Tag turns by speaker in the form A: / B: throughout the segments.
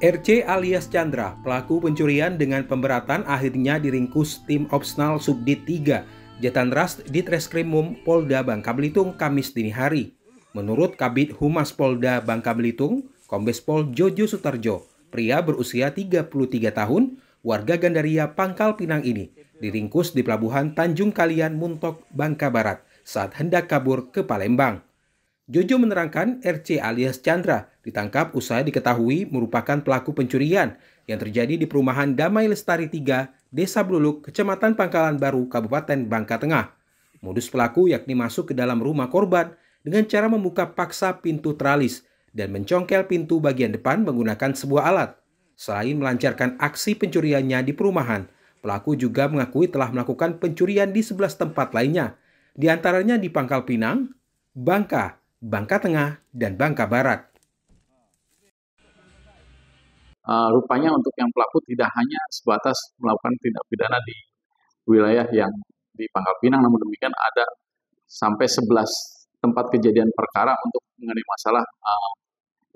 A: RC alias Chandra, pelaku pencurian dengan pemberatan akhirnya diringkus tim opsional Subdit 3 Jatanras di Treskrimum Polda Bangka Belitung Kamis dini hari. Menurut Kabit Humas Polda Bangka Belitung, Kombes Pol Jojo Sutarjo, pria berusia 33 tahun, warga Gandaria Pangkal Pinang ini, diringkus di pelabuhan Tanjung Kalian Muntok, Bangka Barat saat hendak kabur ke Palembang. Jojo menerangkan RC alias Chandra ditangkap usai diketahui merupakan pelaku pencurian yang terjadi di perumahan Damai Lestari 3, Desa Bluluk, Kecamatan Pangkalan Baru, Kabupaten Bangka Tengah. Modus pelaku yakni masuk ke dalam rumah korban dengan cara membuka paksa pintu tralis dan mencongkel pintu bagian depan menggunakan sebuah alat. Selain melancarkan aksi pencuriannya di perumahan, pelaku juga mengakui telah melakukan pencurian di 11 tempat lainnya, diantaranya di Pangkal Pinang, Bangka, Bangka Tengah, dan Bangka Barat. Uh, rupanya untuk yang pelaku tidak hanya sebatas melakukan
B: tindak pidana di wilayah yang di Pangkal Pinang, namun demikian ada sampai 11 tempat kejadian perkara untuk mengenai masalah uh,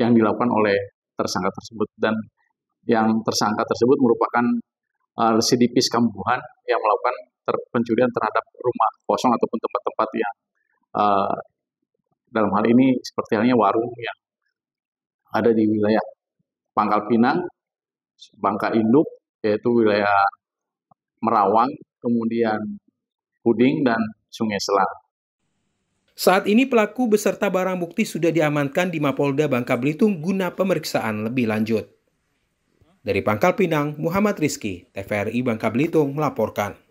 B: yang dilakukan oleh tersangka tersebut dan yang tersangka tersebut merupakan uh, residivis kambuhan yang melakukan ter pencurian terhadap rumah kosong ataupun tempat-tempat yang uh, dalam hal ini seperti halnya warung yang ada di wilayah Pangkal Pinang, Bangka Induk, yaitu wilayah
A: Merawang, kemudian Puding, dan Sungai Selat. Saat ini pelaku beserta barang bukti sudah diamankan di Mapolda Bangka Belitung guna pemeriksaan lebih lanjut. Dari Pangkal Pinang, Muhammad Rizki, TVRI Bangka Belitung melaporkan.